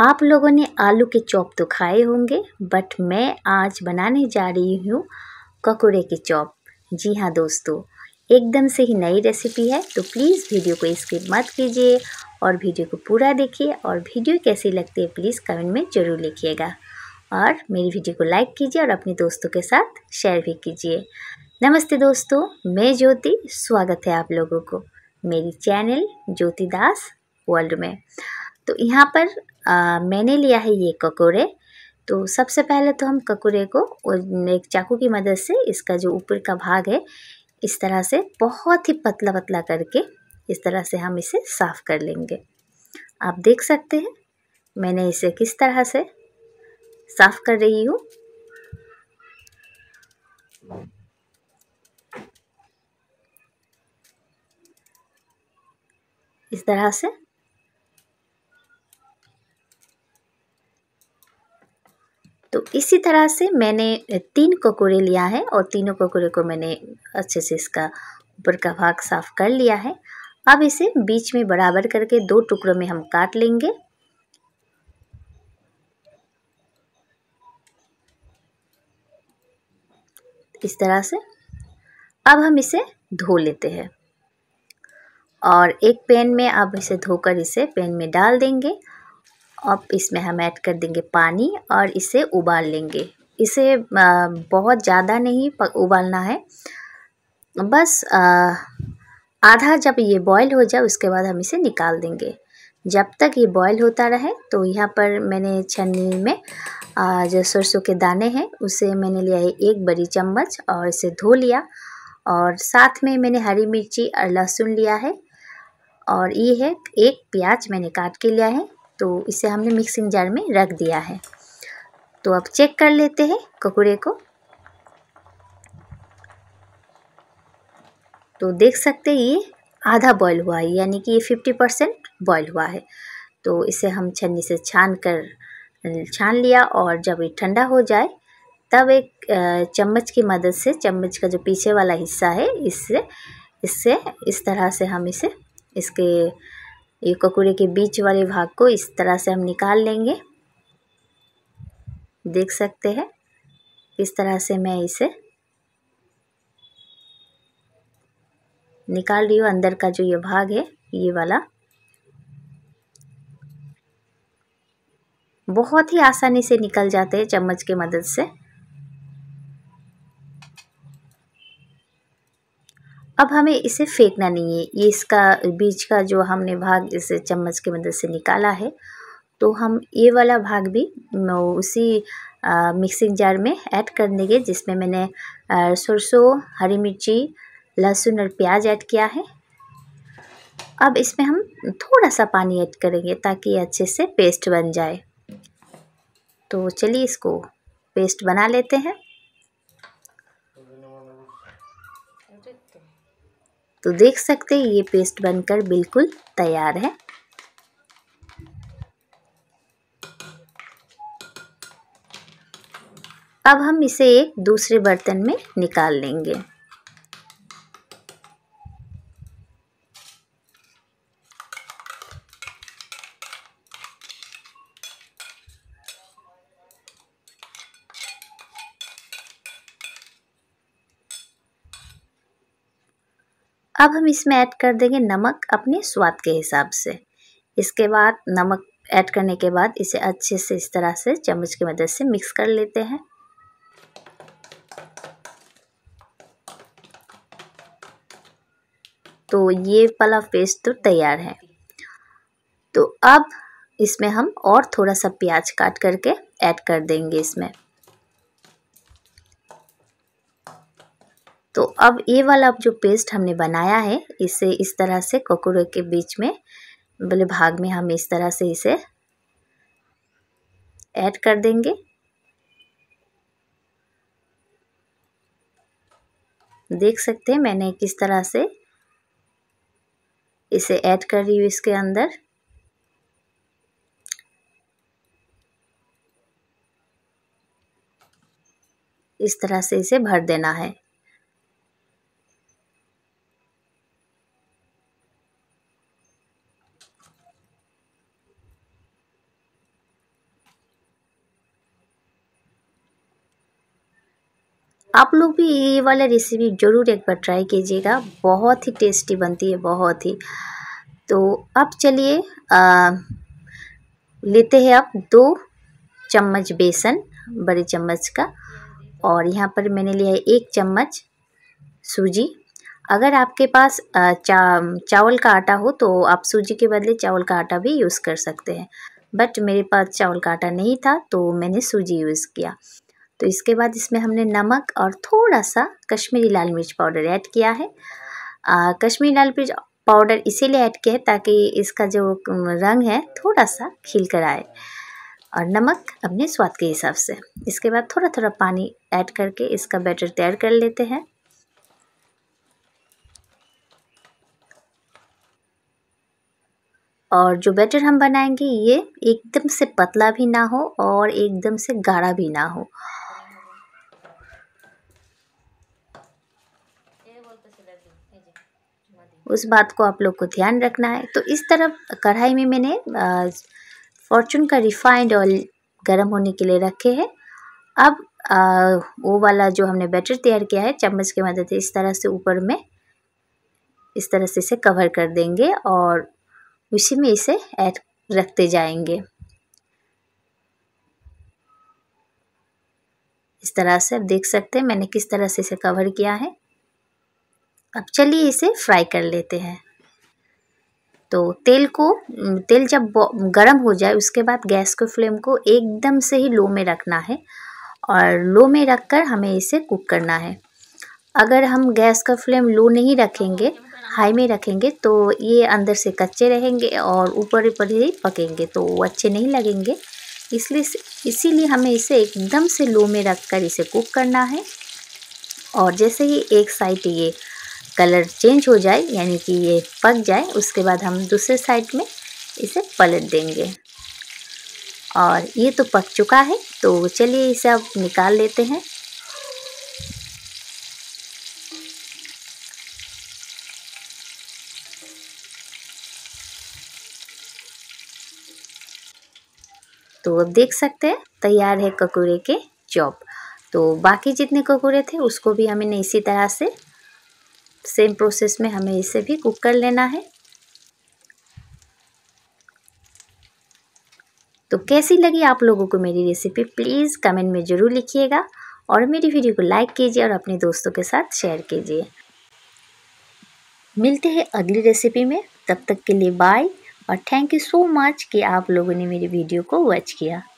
आप लोगों ने आलू के चॉप तो खाए होंगे बट मैं आज बनाने जा रही हूँ ककोड़े के चॉप जी हाँ दोस्तों एकदम से ही नई रेसिपी है तो प्लीज़ वीडियो को स्किप मत कीजिए और वीडियो को पूरा देखिए और वीडियो कैसी लगती है प्लीज़ कमेंट में ज़रूर लिखिएगा और मेरी वीडियो को लाइक कीजिए और अपने दोस्तों के साथ शेयर भी कीजिए नमस्ते दोस्तों मैं ज्योति स्वागत है आप लोगों को मेरी चैनल ज्योति दास वर्ल्ड में तो यहाँ पर आ, मैंने लिया है ये ककोड़े तो सबसे पहले तो हम ककोड़े को एक चाकू की मदद से इसका जो ऊपर का भाग है इस तरह से बहुत ही पतला पतला करके इस तरह से हम इसे साफ़ कर लेंगे आप देख सकते हैं मैंने इसे किस तरह से साफ़ कर रही हूँ इस तरह से तो इसी तरह से मैंने तीन ककोड़े लिया है और तीनों ककोड़े को मैंने अच्छे से इसका ऊपर का भाग साफ कर लिया है अब इसे बीच में बराबर करके दो टुकड़ों में हम काट लेंगे इस तरह से अब हम इसे धो लेते हैं और एक पैन में आप इसे धोकर इसे पैन में डाल देंगे अब इसमें हम ऐड कर देंगे पानी और इसे उबाल लेंगे इसे बहुत ज़्यादा नहीं उबालना है बस आधा जब ये बॉईल हो जाए उसके बाद हम इसे निकाल देंगे जब तक ये बॉईल होता रहे तो यहाँ पर मैंने छन्नी में जो सरसों के दाने हैं उसे मैंने लिया है एक बड़ी चम्मच और इसे धो लिया और साथ में मैंने हरी मिर्ची और लहसुन लिया है और ये है एक प्याज मैंने काट के लिया है तो इसे हमने मिक्सिंग जार में रख दिया है तो अब चेक कर लेते हैं ककूरे को तो देख सकते हैं ये आधा बॉयल हुआ है यानी कि ये फिफ्टी परसेंट बॉयल हुआ है तो इसे हम छन्नी से छान कर छान लिया और जब ये ठंडा हो जाए तब एक चम्मच की मदद से चम्मच का जो पीछे वाला हिस्सा है इससे इससे इस तरह से हम इसे इसके ये ककड़े के बीच वाले भाग को इस तरह से हम निकाल लेंगे देख सकते हैं इस तरह से मैं इसे निकाल रही हूँ अंदर का जो ये भाग है ये वाला बहुत ही आसानी से निकल जाते हैं चम्मच के मदद से अब हमें इसे फेंकना नहीं है ये इसका बीच का जो हमने भाग इसे चम्मच की मदद से निकाला है तो हम ये वाला भाग भी उसी मिक्सिंग जार में ऐड कर देंगे जिसमें मैंने सरसों हरी मिर्ची लहसुन और प्याज ऐड किया है अब इसमें हम थोड़ा सा पानी ऐड करेंगे ताकि अच्छे से पेस्ट बन जाए तो चलिए इसको पेस्ट बना लेते हैं तो देख सकते हैं ये पेस्ट बनकर बिल्कुल तैयार है अब हम इसे एक दूसरे बर्तन में निकाल लेंगे अब हम इसमें ऐड कर देंगे नमक अपने स्वाद के हिसाब से इसके बाद नमक ऐड करने के बाद इसे अच्छे से इस तरह से चम्मच की मदद से मिक्स कर लेते हैं तो ये वाला पेस्ट तो तैयार है तो अब इसमें हम और थोड़ा सा प्याज काट करके ऐड कर देंगे इसमें तो अब ये वाला जो पेस्ट हमने बनाया है इसे इस तरह से ककोड़े के बीच में बोले भाग में हम इस तरह से इसे ऐड कर देंगे देख सकते हैं मैंने किस तरह से इसे ऐड कर रही हूँ इसके अंदर इस तरह से इसे भर देना है आप लोग भी ये वाला रेसिपी ज़रूर एक बार ट्राई कीजिएगा बहुत ही टेस्टी बनती है बहुत ही तो अब चलिए लेते हैं आप दो चम्मच बेसन बड़े चम्मच का और यहाँ पर मैंने लिया है एक चम्मच सूजी अगर आपके पास चा चावल का आटा हो तो आप सूजी के बदले चावल का आटा भी यूज़ कर सकते हैं बट मेरे पास चावल का आटा नहीं था तो मैंने सूजी यूज़ किया तो इसके बाद इसमें हमने नमक और थोड़ा सा कश्मीरी लाल मिर्च पाउडर ऐड किया है आ, कश्मीरी लाल मिर्च पाउडर इसीलिए ऐड किया है ताकि इसका जो रंग है थोड़ा सा खिल कर आए और नमक अपने स्वाद के हिसाब से इसके बाद थोड़ा थोड़ा पानी ऐड करके इसका बैटर तैयार कर लेते हैं और जो बैटर हम बनाएंगे ये एकदम से पतला भी ना हो और एकदम से गाढ़ा भी ना हो उस बात को आप लोग को ध्यान रखना है तो इस तरह कढ़ाई में मैंने फॉर्चून का रिफाइंड ऑयल गर्म होने के लिए रखे हैं अब आ, वो वाला जो हमने बैटर तैयार किया है चम्मच की मदद से इस तरह से ऊपर में इस तरह से इसे कवर कर देंगे और उसी में इसे ऐड रखते जाएंगे इस तरह से आप देख सकते हैं मैंने किस तरह से इसे कवर किया है अब चलिए इसे फ्राई कर लेते हैं तो तेल को तेल जब गर्म हो जाए उसके बाद गैस को फ्लेम को एकदम से ही लो में रखना है और लो में रखकर हमें इसे कुक करना है अगर हम गैस का फ्लेम लो नहीं रखेंगे हाई में रखेंगे तो ये अंदर से कच्चे रहेंगे और ऊपर ऊपर ही पकेंगे तो वो अच्छे नहीं लगेंगे इसलिए इसीलिए हमें इसे एकदम से लो में रखकर इसे कुक करना है और जैसे ही एक साइड ये कलर चेंज हो जाए यानी कि ये पक जाए उसके बाद हम दूसरे साइड में इसे पलट देंगे और ये तो पक चुका है तो चलिए इसे अब निकाल लेते हैं तो अब देख सकते हैं तैयार है ककुरे के चॉप तो बाकी जितने ककुरे थे उसको भी हमें इसी तरह से सेम प्रोसेस में हमें इसे भी कुक कर लेना है तो कैसी लगी आप लोगों को मेरी रेसिपी प्लीज़ कमेंट में ज़रूर लिखिएगा और मेरी वीडियो को लाइक कीजिए और अपने दोस्तों के साथ शेयर कीजिए मिलते हैं अगली रेसिपी में तब तक के लिए बाय और थैंक यू सो मच कि आप लोगों ने मेरी वीडियो को वॉच किया